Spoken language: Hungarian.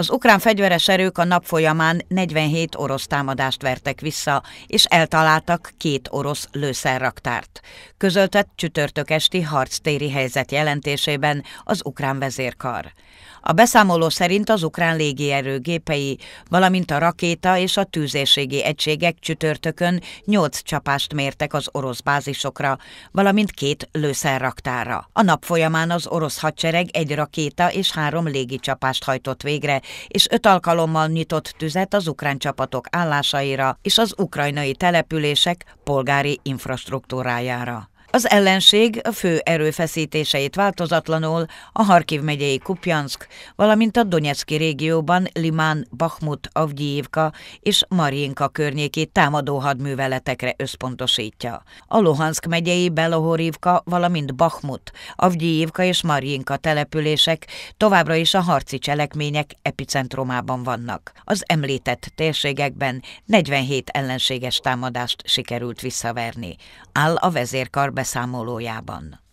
Az ukrán fegyveres erők a nap folyamán 47 orosz támadást vertek vissza, és eltaláltak két orosz lőszerraktárt. Közöltett csütörtök esti harctéri helyzet jelentésében az ukrán vezérkar. A beszámoló szerint az ukrán légierő gépei, valamint a rakéta és a tűzérségi egységek csütörtökön 8 csapást mértek az orosz bázisokra, valamint két lőszerraktára. A nap folyamán az orosz hadsereg egy rakéta és három légicsapást hajtott végre, és öt alkalommal nyitott tüzet az ukrán csapatok állásaira és az ukrajnai települések polgári infrastruktúrájára. Az ellenség a fő erőfeszítéseit változatlanul a Harkiv megyei Kupjansk, valamint a Donetszki régióban Limán, Bakhmut, Avgyívka és Marinka környékét támadó hadműveletekre összpontosítja. A Luhansk megyei Belohorivka, valamint Bakhmut, Avgyívka és Marinka települések továbbra is a harci cselekmények epicentrumában vannak. Az említett térségekben 47 ellenséges támadást sikerült visszaverni. Áll a vezérkarban beszámolójában.